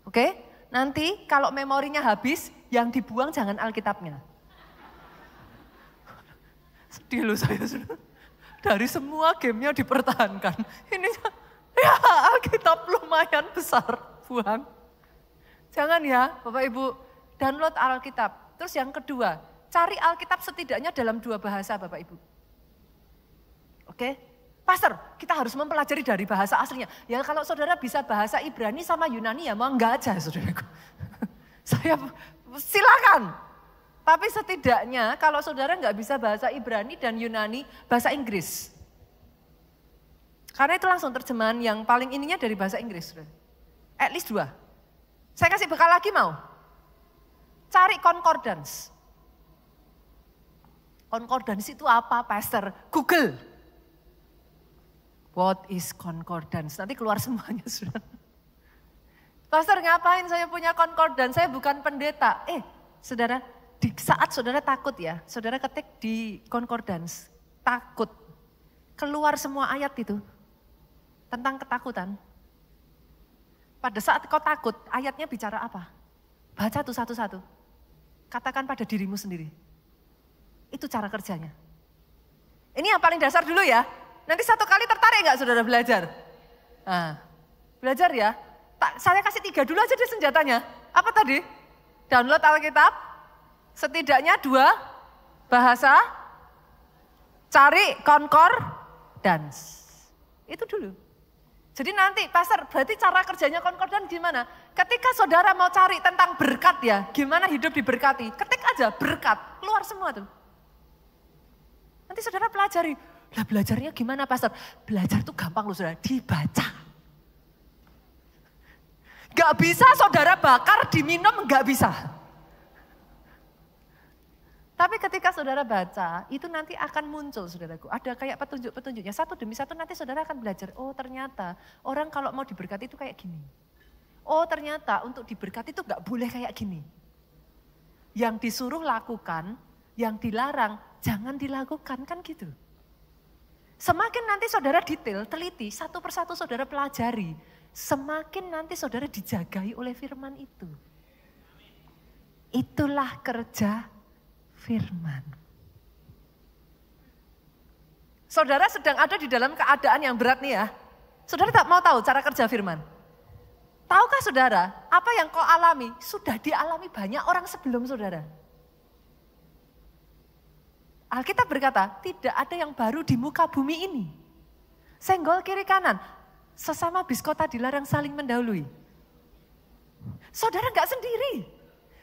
Oke, nanti kalau memorinya habis, yang dibuang jangan Alkitabnya Sedih loh saya sudah. Dari semua gamenya dipertahankan. Ini ya, ya Alkitab lumayan besar buang. Jangan ya Bapak Ibu, download Alkitab. Terus yang kedua, cari Alkitab setidaknya dalam dua bahasa Bapak Ibu. Oke, Pastor, kita harus mempelajari dari bahasa aslinya. Ya kalau saudara bisa bahasa Ibrani sama Yunani ya mau enggak aja saudaraku. Saya silakan tapi setidaknya kalau saudara nggak bisa bahasa Ibrani dan Yunani, bahasa Inggris. Karena itu langsung terjemahan yang paling ininya dari bahasa Inggris. At least dua. Saya kasih bekal lagi mau. Cari concordance. Concordance itu apa, Pastor? Google. What is concordance? Nanti keluar semuanya, sudah. Pastor, ngapain saya punya concordance? Saya bukan pendeta. Eh, saudara, di saat saudara takut ya, saudara ketik di concordance, takut. Keluar semua ayat itu tentang ketakutan. Pada saat kau takut, ayatnya bicara apa? Baca tuh satu-satu. Katakan pada dirimu sendiri. Itu cara kerjanya. Ini yang paling dasar dulu ya. Nanti satu kali tertarik nggak saudara belajar? Nah, belajar ya. saya kasih tiga dulu aja deh senjatanya. Apa tadi? Download Alkitab, setidaknya dua bahasa, cari dan Itu dulu. Jadi nanti pastor berarti cara kerjanya dan gimana? Ketika saudara mau cari tentang berkat ya, gimana hidup diberkati? Ketik aja berkat, keluar semua tuh. Nanti saudara pelajari, lah belajarnya gimana pastor? Belajar tuh gampang loh saudara, dibaca. Gak bisa saudara bakar, diminum gak bisa. Tapi ketika saudara baca, itu nanti akan muncul saudaraku. Ada kayak petunjuk-petunjuknya, satu demi satu nanti saudara akan belajar, oh ternyata orang kalau mau diberkati itu kayak gini. Oh ternyata untuk diberkati itu gak boleh kayak gini. Yang disuruh lakukan, yang dilarang, jangan dilakukan, kan gitu. Semakin nanti saudara detail, teliti, satu persatu saudara pelajari, semakin nanti saudara dijagai oleh firman itu. Itulah kerja firman. Saudara sedang ada di dalam keadaan yang berat nih ya. Saudara tak mau tahu cara kerja firman. Tahukah saudara, apa yang kau alami sudah dialami banyak orang sebelum saudara. Alkitab berkata, tidak ada yang baru di muka bumi ini. Senggol kiri kanan, sesama biskota dilarang saling mendahului. Saudara nggak sendiri.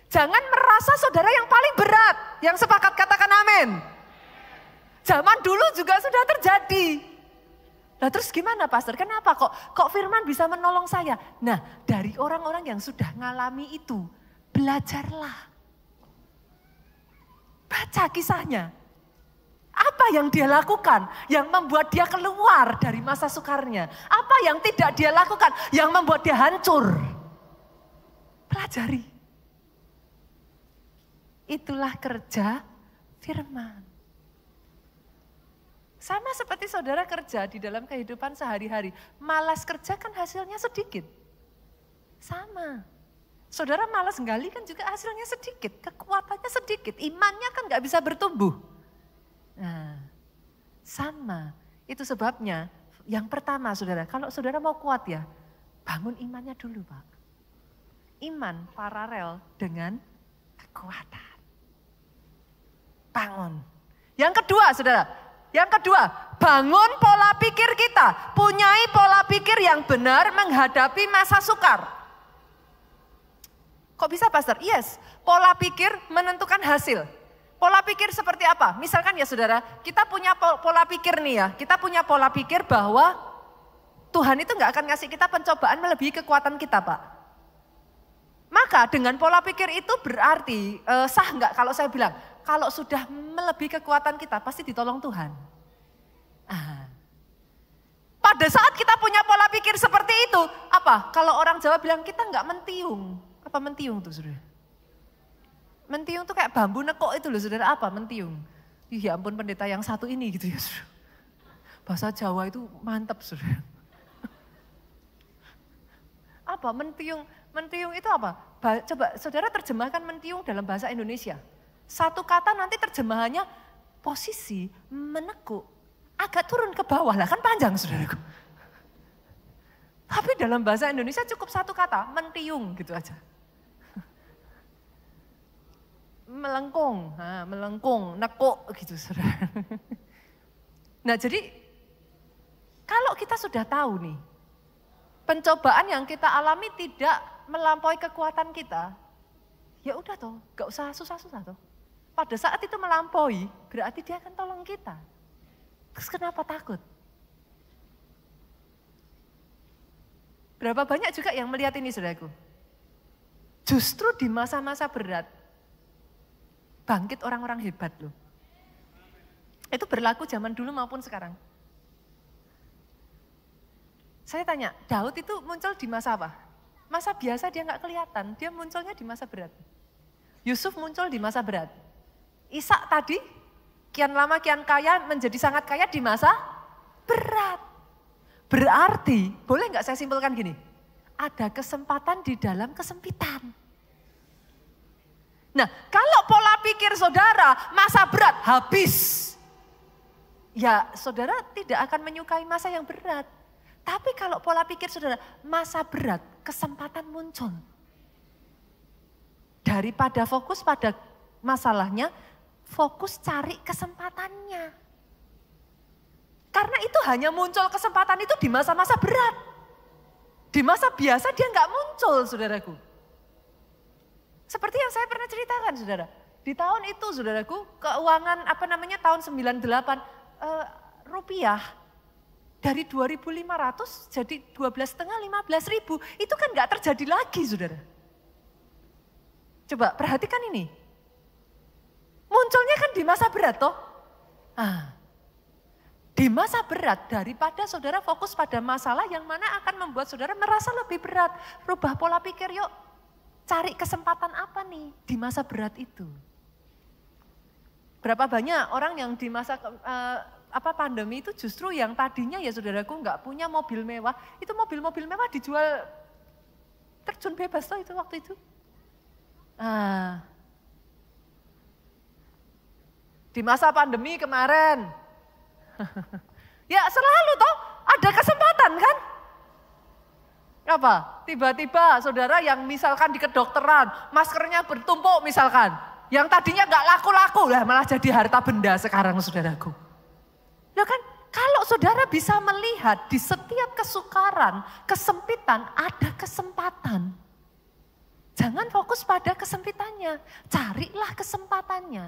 Jangan merasa saudara yang paling berat. Yang sepakat katakan amin. Zaman dulu juga sudah terjadi. Nah terus gimana pastor? Kenapa kok kok firman bisa menolong saya? Nah dari orang-orang yang sudah ngalami itu, belajarlah. Baca kisahnya. Apa yang dia lakukan yang membuat dia keluar dari masa sukarnya? Apa yang tidak dia lakukan yang membuat dia hancur? Pelajari itulah kerja firman. Sama seperti saudara kerja di dalam kehidupan sehari-hari. Malas kerja kan hasilnya sedikit. Sama. Saudara malas gali kan juga hasilnya sedikit. Kekuatannya sedikit. Imannya kan nggak bisa bertumbuh. Nah, sama. Itu sebabnya yang pertama saudara, kalau saudara mau kuat ya, bangun imannya dulu Pak. Iman paralel dengan kekuatan bangun. Yang kedua, saudara, yang kedua, bangun pola pikir kita, punyai pola pikir yang benar menghadapi masa sukar. Kok bisa, Pastor? Yes, pola pikir menentukan hasil. Pola pikir seperti apa? Misalkan ya saudara, kita punya pola pikir nih ya. Kita punya pola pikir bahwa Tuhan itu nggak akan ngasih kita pencobaan melebihi kekuatan kita, Pak. Maka dengan pola pikir itu berarti eh, sah nggak kalau saya bilang kalau sudah melebihi kekuatan kita, pasti ditolong Tuhan. Ah. Pada saat kita punya pola pikir seperti itu, apa? Kalau orang Jawa bilang kita nggak mentiung. Apa mentiung tuh saudara? Mentiung tuh kayak bambu nekok itu loh saudara, apa mentiung? Ya ampun pendeta yang satu ini gitu ya saudara. Bahasa Jawa itu mantap saudara. Apa mentiung? Mentiung itu apa? Coba saudara terjemahkan mentiung dalam bahasa Indonesia. Satu kata nanti terjemahannya posisi menekuk. Agak turun ke bawah lah kan panjang saudaraku. Tapi dalam bahasa Indonesia cukup satu kata, mentiung gitu aja. Melengkung, melengkung, nekuk gitu saudara. Nah jadi kalau kita sudah tahu nih, pencobaan yang kita alami tidak melampaui kekuatan kita, ya udah tuh gak usah susah-susah tuh pada saat itu melampaui, berarti dia akan tolong kita. Terus kenapa takut? Berapa banyak juga yang melihat ini saudaraku? Justru di masa-masa berat, bangkit orang-orang hebat loh. Itu berlaku zaman dulu maupun sekarang. Saya tanya, Daud itu muncul di masa apa? Masa biasa dia nggak kelihatan, dia munculnya di masa berat. Yusuf muncul di masa berat. Ishak tadi kian lama kian kaya menjadi sangat kaya di masa berat. Berarti, boleh nggak saya simpulkan gini? Ada kesempatan di dalam kesempitan. Nah, kalau pola pikir saudara masa berat habis. Ya, saudara tidak akan menyukai masa yang berat. Tapi kalau pola pikir saudara masa berat, kesempatan muncul. Daripada fokus pada masalahnya, fokus cari kesempatannya. Karena itu hanya muncul kesempatan itu di masa-masa berat. Di masa biasa dia nggak muncul, saudaraku. Seperti yang saya pernah ceritakan, saudara. Di tahun itu, saudaraku, keuangan apa namanya tahun 98, eh, rupiah dari 2.500 jadi 12 setengah 15 ribu. Itu kan nggak terjadi lagi, saudara. Coba perhatikan ini munculnya kan di masa berat toh. Ah. Di masa berat daripada saudara fokus pada masalah yang mana akan membuat saudara merasa lebih berat. Rubah pola pikir yuk. Cari kesempatan apa nih di masa berat itu. Berapa banyak orang yang di masa uh, apa pandemi itu justru yang tadinya ya saudaraku nggak punya mobil mewah. Itu mobil-mobil mewah dijual terjun bebas loh itu waktu itu. Ah, di masa pandemi kemarin. ya selalu toh ada kesempatan kan? Apa? Tiba-tiba saudara yang misalkan di kedokteran, maskernya bertumpuk misalkan. Yang tadinya nggak laku-laku lah malah jadi harta benda sekarang saudaraku. Ya kan kalau saudara bisa melihat di setiap kesukaran, kesempitan ada kesempatan. Jangan fokus pada kesempitannya, carilah kesempatannya.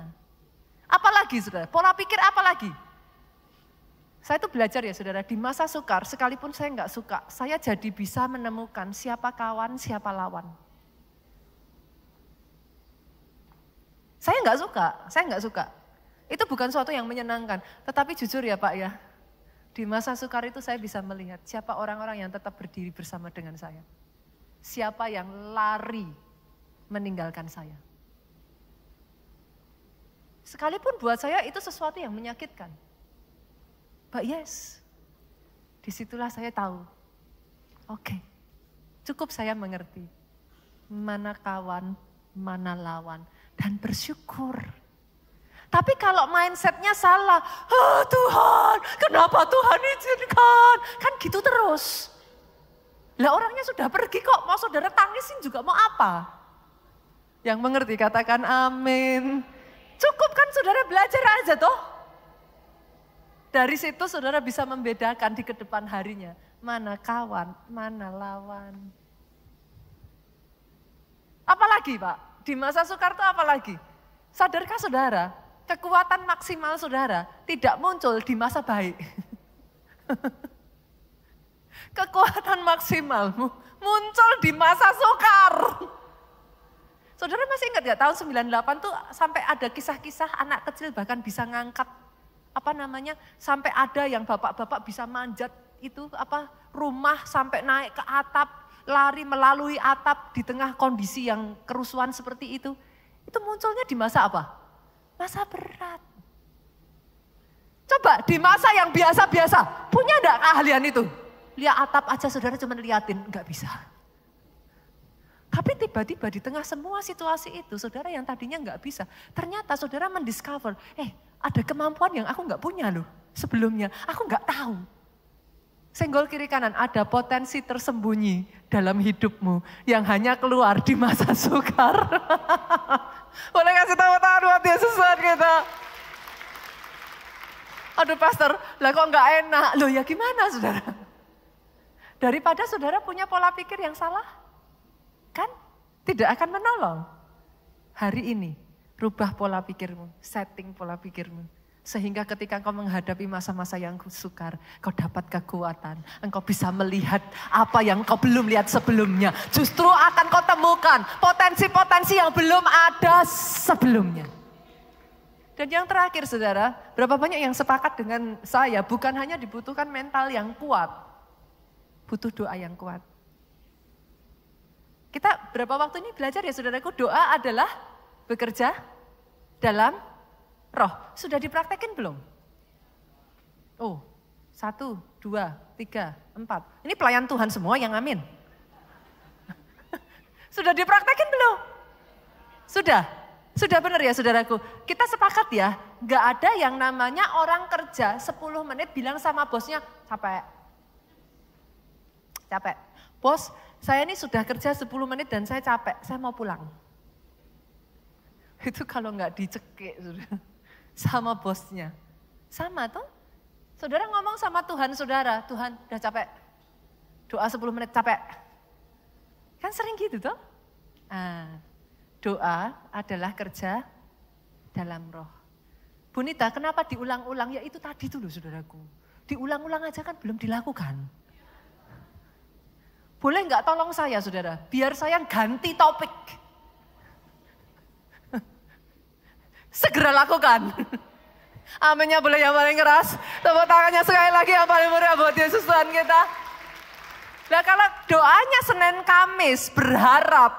Apalagi saudara, pola pikir apalagi? Saya itu belajar ya saudara, di masa sukar sekalipun saya nggak suka, saya jadi bisa menemukan siapa kawan, siapa lawan. Saya nggak suka, saya nggak suka. Itu bukan suatu yang menyenangkan, tetapi jujur ya Pak ya, di masa sukar itu saya bisa melihat siapa orang-orang yang tetap berdiri bersama dengan saya. Siapa yang lari meninggalkan saya. Sekalipun buat saya itu sesuatu yang menyakitkan. But yes, disitulah saya tahu. Oke, okay, cukup saya mengerti. Mana kawan, mana lawan. Dan bersyukur. Tapi kalau mindsetnya salah, oh, Tuhan, kenapa Tuhan izinkan? Kan gitu terus. Lah orangnya sudah pergi kok, mau saudara tangisin juga mau apa? Yang mengerti katakan amin. Cukup kan saudara belajar aja toh. Dari situ saudara bisa membedakan di kedepan harinya. Mana kawan, mana lawan. Apalagi Pak, di masa Soekarto apalagi? Sadarkah saudara, kekuatan maksimal saudara tidak muncul di masa baik. kekuatan maksimalmu muncul di masa Soekarno. Saudara masih ingat ya tahun 98 tuh sampai ada kisah-kisah anak kecil bahkan bisa ngangkat apa namanya sampai ada yang bapak-bapak bisa manjat itu apa rumah sampai naik ke atap lari melalui atap di tengah kondisi yang kerusuhan seperti itu. Itu munculnya di masa apa? Masa berat. Coba di masa yang biasa-biasa, punya enggak keahlian itu? Lihat atap aja saudara cuma liatin, enggak bisa. Tapi tiba-tiba di tengah semua situasi itu, saudara yang tadinya nggak bisa, ternyata saudara mendiscover, eh ada kemampuan yang aku nggak punya loh sebelumnya, aku nggak tahu. Senggol kiri kanan, ada potensi tersembunyi dalam hidupmu yang hanya keluar di masa sukar. Boleh kasih tahu hati buat Yesus kita. Aduh pastor, lah kok nggak enak? Loh ya gimana saudara? Daripada saudara punya pola pikir yang salah, kan tidak akan menolong. Hari ini, rubah pola pikirmu, setting pola pikirmu. Sehingga ketika engkau menghadapi masa-masa yang sukar, kau dapat kekuatan. Engkau bisa melihat apa yang kau belum lihat sebelumnya. Justru akan kau temukan potensi-potensi yang belum ada sebelumnya. Dan yang terakhir saudara, berapa banyak yang sepakat dengan saya, bukan hanya dibutuhkan mental yang kuat, butuh doa yang kuat. Kita berapa waktu ini belajar ya saudaraku, doa adalah bekerja dalam roh. Sudah dipraktekin belum? Oh, satu, dua, tiga, empat. Ini pelayan Tuhan semua yang amin. Sudah dipraktekin belum? Sudah? Sudah benar ya saudaraku? Kita sepakat ya, gak ada yang namanya orang kerja 10 menit bilang sama bosnya, capek. Capek. Bos, saya ini sudah kerja 10 menit dan saya capek, saya mau pulang. Itu kalau nggak dicekik sama bosnya. Sama tuh. Saudara ngomong sama Tuhan saudara, Tuhan udah capek. Doa 10 menit capek. Kan sering gitu tuh. Nah, doa adalah kerja dalam roh. Bunita, kenapa diulang-ulang? Ya itu tadi tuh loh saudaraku. Diulang-ulang aja kan belum dilakukan. Boleh nggak tolong saya saudara, biar saya ganti topik. Segera lakukan. Aminnya boleh yang paling keras. Tepuk tangannya sekali lagi yang paling murah buat Yesus Tuhan kita. Nah kalau doanya Senin Kamis berharap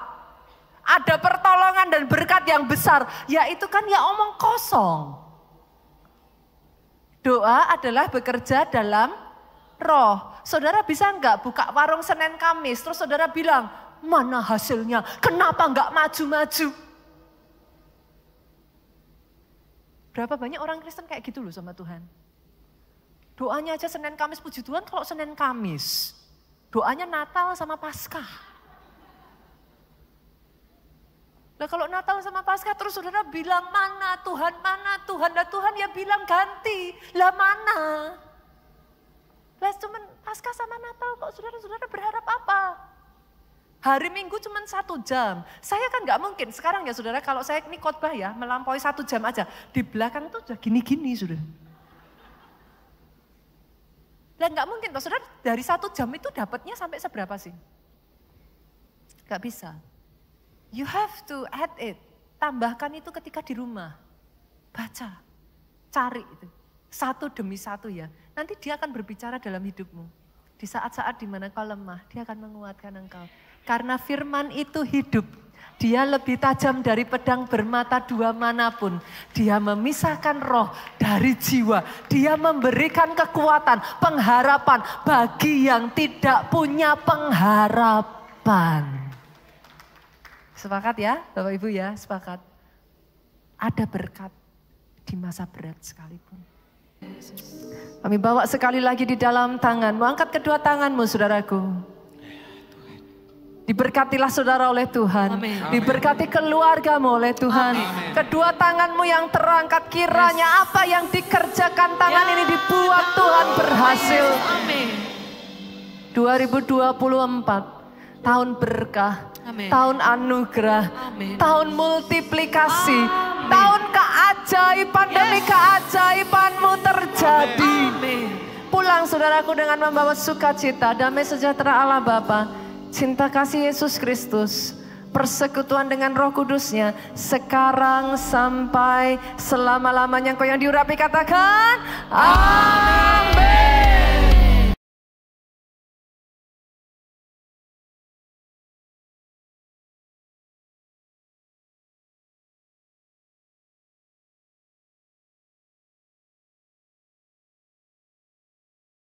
ada pertolongan dan berkat yang besar, ya itu kan ya omong kosong. Doa adalah bekerja dalam roh. Saudara bisa nggak buka warung Senin Kamis, terus saudara bilang, mana hasilnya, kenapa nggak maju-maju? Berapa banyak orang Kristen kayak gitu loh sama Tuhan. Doanya aja Senin Kamis, puji Tuhan kalau Senin Kamis. Doanya Natal sama Paskah. Nah kalau Natal sama Pasca terus saudara bilang mana Tuhan, mana Tuhan. Nah Tuhan ya bilang ganti. Lah mana? Lah cuma pasca sama Natal kok saudara-saudara berharap apa? Hari Minggu cuma satu jam. Saya kan nggak mungkin. Sekarang ya saudara, kalau saya ini khotbah ya, melampaui satu jam aja. Di belakang tuh udah gini-gini saudara. Dan nggak mungkin, toh, saudara dari satu jam itu dapatnya sampai seberapa sih? Gak bisa. You have to add it. Tambahkan itu ketika di rumah. Baca. Cari itu. Satu demi satu ya nanti dia akan berbicara dalam hidupmu. Di saat-saat dimana kau lemah, dia akan menguatkan engkau. Karena firman itu hidup, dia lebih tajam dari pedang bermata dua manapun. Dia memisahkan roh dari jiwa. Dia memberikan kekuatan, pengharapan bagi yang tidak punya pengharapan. Sepakat ya, Bapak Ibu ya, sepakat. Ada berkat di masa berat sekalipun. Kami bawa sekali lagi di dalam tanganmu. Angkat kedua tanganmu, saudaraku. Diberkatilah saudara oleh Tuhan. Amen. Diberkati keluargamu oleh Tuhan. Amen. Kedua tanganmu yang terangkat kiranya yes. apa yang dikerjakan tangan ya, ini dibuat no. Tuhan berhasil. Amen. 2024 tahun berkah Amen. tahun anugerah, Amen. tahun multiplikasi, Amen. tahun keajaiban yes. demi keajaibanmu terjadi. Amen. Pulang saudaraku dengan membawa sukacita, damai sejahtera Allah Bapa, cinta kasih Yesus Kristus, persekutuan dengan roh kudusnya, sekarang sampai selama-lamanya. Kau yang diurapi katakan, Amin.